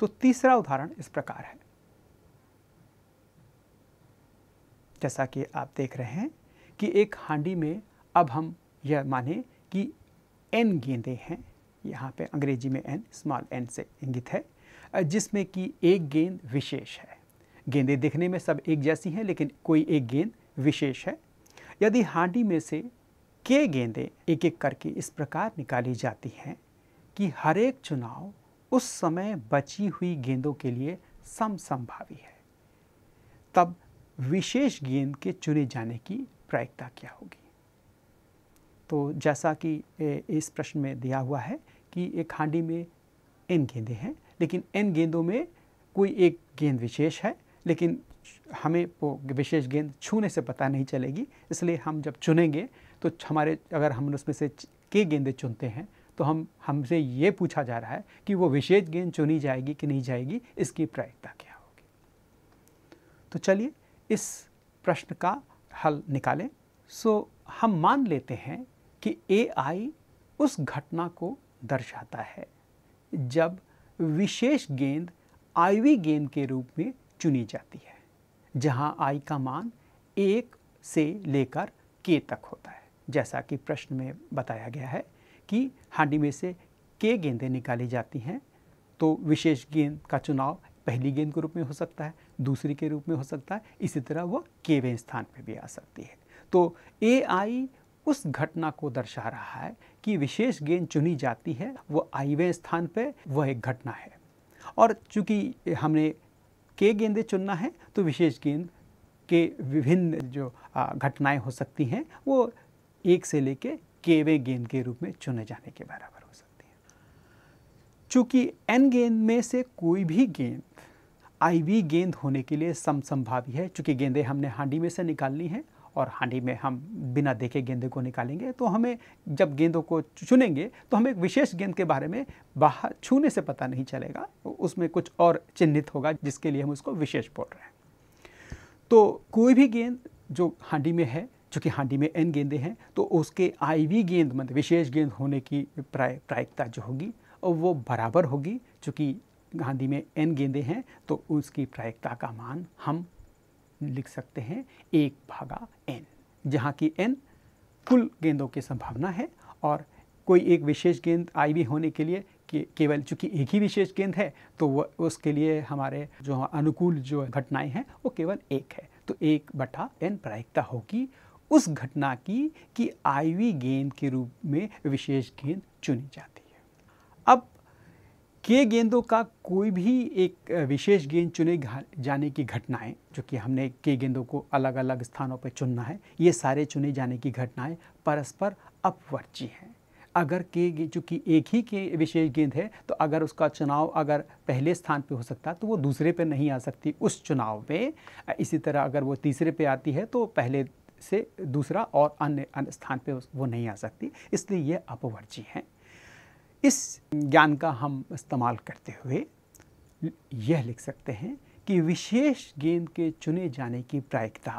तो तीसरा उदाहरण इस प्रकार है जैसा कि आप देख रहे हैं कि एक हांडी में अब हम यह माने कि एन गेंदे हैं यहाँ पे अंग्रेजी में एन स्मॉल एन से इंगित है जिसमें कि एक गेंद विशेष है गेंदे दिखने में सब एक जैसी हैं लेकिन कोई एक गेंद विशेष है यदि हांडी में से के गेंदे एक एक करके इस प्रकार निकाली जाती हैं कि हर एक चुनाव उस समय बची हुई गेंदों के लिए सम संभावी है तब विशेष गेंद के चुने जाने की प्रायिकता क्या होगी तो जैसा कि इस प्रश्न में दिया हुआ है कि एक हांडी में एन गेंदे हैं लेकिन एन गेंदों में कोई एक गेंद विशेष है लेकिन हमें वो विशेष गेंद छूने से पता नहीं चलेगी इसलिए हम जब चुनेंगे तो हमारे अगर हम उसमें से के गेंदे चुनते हैं तो हम हमसे ये पूछा जा रहा है कि वो विशेष गेंद चुनी जाएगी कि नहीं जाएगी इसकी प्रायिकता क्या होगी तो चलिए इस प्रश्न का हल निकालें सो हम मान लेते हैं कि एआई उस घटना को दर्शाता है जब विशेष गेंद आईवी गेंद के रूप में चुनी जाती है जहां आई का मान एक से लेकर के तक होता है जैसा कि प्रश्न में बताया गया है कि हांडी में से के गेंदें निकाली जाती हैं तो विशेष गेंद का चुनाव पहली गेंद के रूप में हो सकता है दूसरी के रूप में हो सकता है इसी तरह वह केवें स्थान पर भी आ सकती है तो ए आई उस घटना को दर्शा रहा है कि विशेष गेंद चुनी जाती है वह आईवें स्थान पर वह एक घटना है और चूंकि हमने के गेंदे चुनना है तो विशेष गेंद के विभिन्न जो घटनाएं हो सकती हैं वो एक से लेके के वे गेंद के रूप में चुने जाने के बराबर हो सकती है चूँकि एन गेंद में से कोई भी गेंद आईवी गेंद होने के लिए समसंभावी है चूँकि गेंदे हमने हांडी में से निकालनी है और हांडी में हम बिना देखे गेंदे को निकालेंगे तो हमें जब गेंदों को चुनेंगे तो हमें एक विशेष गेंद के बारे में बाहर छूने से पता नहीं चलेगा तो उसमें कुछ और चिन्हित होगा जिसके लिए हम उसको विशेष बोल रहे हैं तो कोई भी गेंद जो हांडी में है चूँकि हांडी में एन गेंदे हैं तो उसके आईवी गेंद मतलब विशेष गेंद होने की प्राय प्रायिकता जो होगी वो बराबर होगी चूँकि हांडी में एन गेंदे हैं तो उसकी प्रायिकता का मान हम लिख सकते हैं एक भागा एन जहाँ की एन कुल गेंदों की संभावना है और कोई एक विशेष गेंद आईवी होने के लिए के, केवल चूँकि एक ही विशेष गेंद है तो वह उसके लिए हमारे जो अनुकूल जो घटनाएं हैं वो केवल एक है तो एक बटा एन प्रायिकता होगी उस घटना की कि आईवी गेंद के रूप में विशेष गेंद चुनी जाती है अब के गेंदों का कोई भी एक विशेष गेंद चुने जाने की घटनाएं जो कि हमने के गेंदों को अलग अलग स्थानों पर चुनना है ये सारे चुने जाने की घटनाएं परस्पर अपवर्ची हैं अगर के चूँकि एक ही के विशेष गेंद है तो अगर उसका चुनाव अगर पहले स्थान पे हो सकता तो वो दूसरे पे नहीं आ सकती उस चुनाव में इसी तरह अगर वो तीसरे पे आती है तो पहले से दूसरा और अन्य अन्य स्थान पे वो नहीं आ सकती इसलिए ये अपवर्जी हैं इस ज्ञान का हम इस्तेमाल करते हुए यह लिख सकते हैं कि विशेष गेंद के चुने जाने की प्रायिकता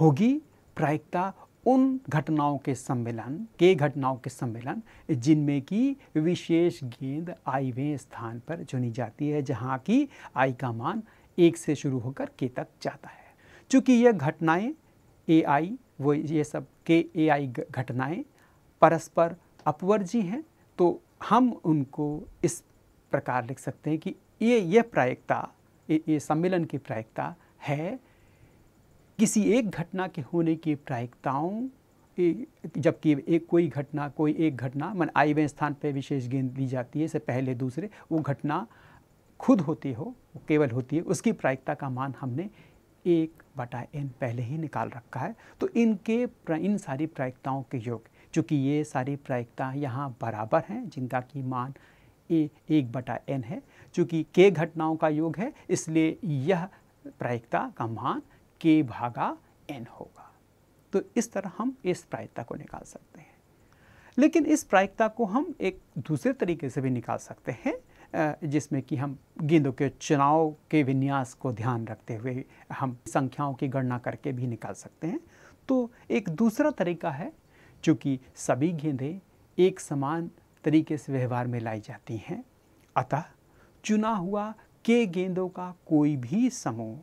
होगी प्रायिकता उन घटनाओं के सम्मेलन के घटनाओं के सम्मेलन जिनमें कि विशेष गेंद वे स्थान पर चुनी जाती है जहाँ की आई का मान एक से शुरू होकर के तक जाता है चूँकि यह घटनाएं एआई वो ये सब के एआई घटनाएं परस्पर अपवर्जी हैं तो हम उनको इस प्रकार लिख सकते हैं कि ये यह प्रायिकता ये, ये सम्मेलन की प्रायिकता है किसी एक घटना के होने की प्रायिकताओं जबकि एक कोई घटना कोई एक घटना मन वे स्थान पर विशेष गेंद दी जाती है इससे पहले दूसरे वो घटना खुद होती हो केवल होती है उसकी प्रायिकता का मान हमने एक बटा एन पहले ही निकाल रखा है तो इनके इन सारी प्रायिकताओं के योग चूँकि ये सारी प्रायिकता यहाँ बराबर हैं जिनका की मान ए एक बटा एन है चूँकि के घटनाओं का योग है इसलिए यह प्रायिकता का मान के भागा एन होगा तो इस तरह हम इस प्रायिकता को निकाल सकते हैं लेकिन इस प्रायिकता को हम एक दूसरे तरीके से भी निकाल सकते हैं जिसमें कि हम गेंदों के चुनाव के विन्यास को ध्यान रखते हुए हम संख्याओं की गणना करके भी निकाल सकते हैं तो एक दूसरा तरीका है चूँकि सभी गेंदें एक समान तरीके से व्यवहार में लाई जाती हैं अतः चुना हुआ के गेंदों का कोई भी समूह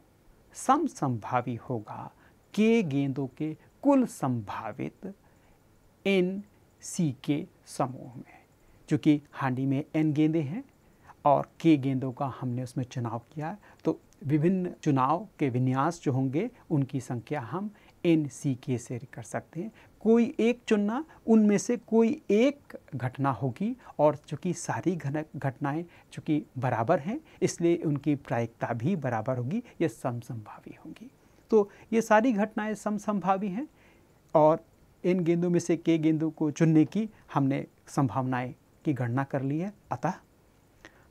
सम संभावी होगा के गेंदों के कुल संभावित एन सी के समूह में चूँकि हांडी में एन गेंदे हैं और के गेंदों का हमने उसमें चुनाव किया है तो विभिन्न चुनाव के विन्यास जो होंगे उनकी संख्या हम एन सी के से कर सकते हैं कोई एक चुनना उनमें से कोई एक घटना होगी और चूँकि सारी घटनाएं चूँकि बराबर हैं इसलिए उनकी प्रायिकता भी बराबर होगी या समसंभावी होगी तो ये सारी घटनाएं समसंभावी हैं और इन गेंदों में से के गेंदों को चुनने की हमने संभावनाएं की गणना कर ली है अतः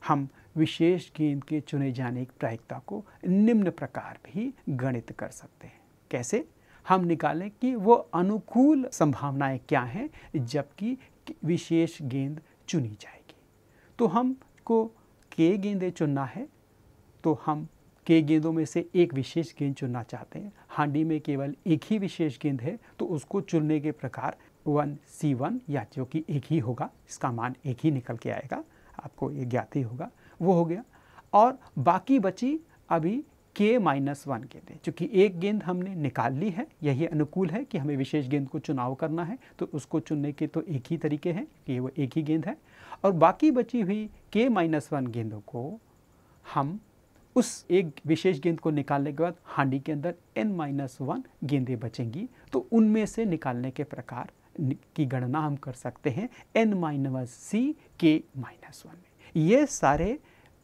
हम विशेष गेंद के चुने जाने की प्रायिकता को निम्न प्रकार भी गणित कर सकते हैं कैसे हम निकालें कि वो अनुकूल संभावनाएं क्या हैं जबकि विशेष गेंद चुनी जाएगी तो हम को के गेंदें चुनना है तो हम के गेंदों में से एक विशेष गेंद चुनना चाहते हैं हांडी में केवल एक ही विशेष गेंद है तो उसको चुनने के प्रकार वन सी वन या जो कि एक ही होगा इसका मान एक ही निकल के आएगा आपको ये ज्ञात ही होगा वो हो गया और बाकी बची अभी के माइनस वन गेंदें चूँकि एक गेंद हमने निकाल ली है यही अनुकूल है कि हमें विशेष गेंद को चुनाव करना है तो उसको चुनने के तो एक ही तरीके हैं कि वो एक ही गेंद है और बाकी बची हुई के माइनस वन गेंदों को हम उस एक विशेष गेंद को निकालने के बाद हांडी के अंदर एन माइनस वन गेंदें बचेंगी तो उनमें से निकालने के प्रकार की गणना हम कर सकते हैं एन माइनस सी के माइनस वन में ये सारे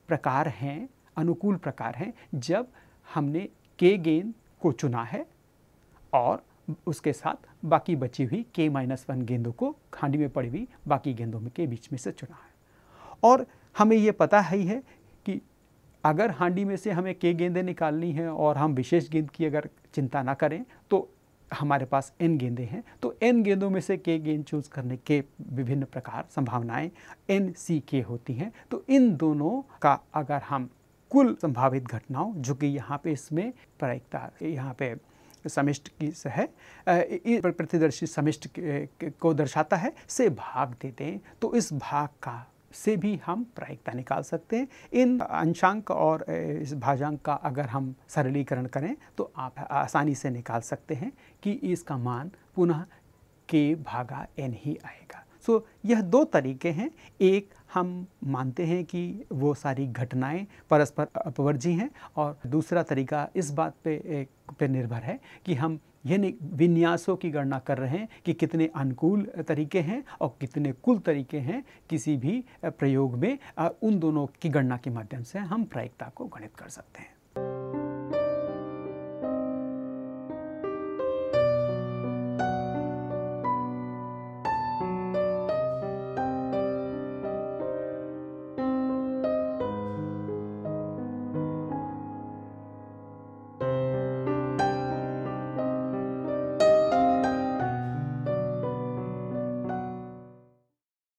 प्रकार हैं अनुकूल प्रकार हैं जब हमने के गेंद को चुना है और उसके साथ बाकी बची हुई के माइनस वन गेंदों को खांडी में पड़ी हुई बाकी गेंदों में के बीच में से चुना है और हमें ये पता है ही है कि अगर हांडी में से हमें के गेंदें निकालनी हैं और हम विशेष गेंद की अगर चिंता ना करें तो हमारे पास एन गेंदे हैं तो एन गेंदों में से के गेंद चूज करने के विभिन्न प्रकार संभावनाएं एन सी के होती हैं तो इन दोनों का अगर हम कुल संभावित घटनाओं जो कि यहाँ पे इसमें प्रायिकता यहाँ पे समिष्ट की है प्रतिदर्शी समिष्ट को दर्शाता है से भाग देते हैं तो इस भाग का से भी हम प्रायिकता निकाल सकते हैं इन अंशांक और इस भाजांक का अगर हम सरलीकरण करें तो आप आसानी से निकाल सकते हैं कि इसका मान पुनः के भागा एन ही आएगा सो यह दो तरीके हैं एक हम मानते हैं कि वो सारी घटनाएं परस्पर अपवर्जी हैं और दूसरा तरीका इस बात पे पे निर्भर है कि हम ये विन्यासों की गणना कर रहे हैं कि कितने अनुकूल तरीके हैं और कितने कुल तरीके हैं किसी भी प्रयोग में उन दोनों की गणना के माध्यम से हम प्रायिकता को गणित कर सकते हैं